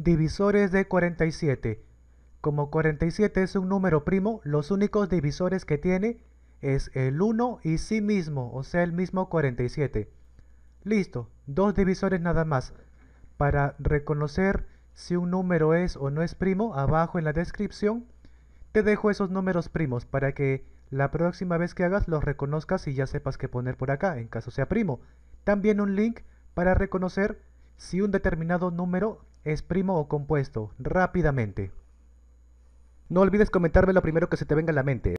Divisores de 47. Como 47 es un número primo, los únicos divisores que tiene es el 1 y sí mismo, o sea el mismo 47. Listo, dos divisores nada más. Para reconocer si un número es o no es primo, abajo en la descripción te dejo esos números primos para que la próxima vez que hagas los reconozcas y ya sepas qué poner por acá, en caso sea primo. También un link para reconocer si un determinado número es primo o compuesto, rápidamente. No olvides comentarme lo primero que se te venga a la mente.